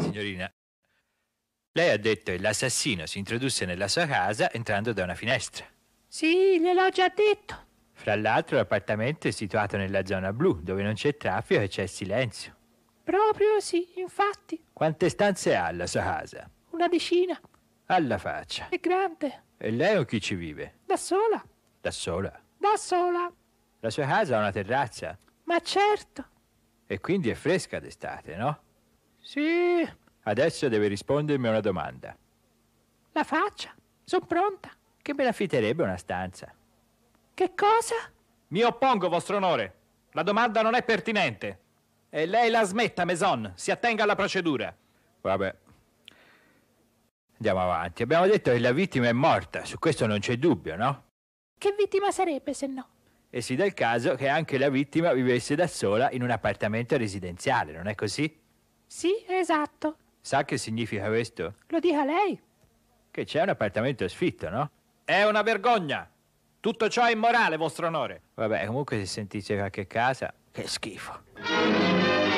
signorina. Lei ha detto che l'assassino si introdusse nella sua casa entrando da una finestra. Sì, gliel'ho già detto. Fra l'altro l'appartamento è situato nella zona blu, dove non c'è traffico e c'è silenzio. Proprio sì, infatti. Quante stanze ha la sua casa? Una decina. Alla faccia. È grande. E lei o chi ci vive? Da sola. Da sola? Da sola. La sua casa ha una terrazza? Ma certo. E quindi è fresca d'estate, no? Sì. Adesso deve rispondermi a una domanda. La faccia? Sono pronta. Che me l'affitterebbe una stanza? Che cosa? Mi oppongo, vostro onore. La domanda non è pertinente. E lei la smetta, Maison. Si attenga alla procedura. Vabbè. Andiamo avanti. Abbiamo detto che la vittima è morta. Su questo non c'è dubbio, no? Che vittima sarebbe se no? E si dà il caso che anche la vittima vivesse da sola in un appartamento residenziale, non è così? Sì, esatto. Sa che significa questo? Lo dica lei. Che c'è un appartamento sfitto, no? È una vergogna! Tutto ciò è immorale, vostro onore. Vabbè, comunque se sentite qualche casa, che schifo.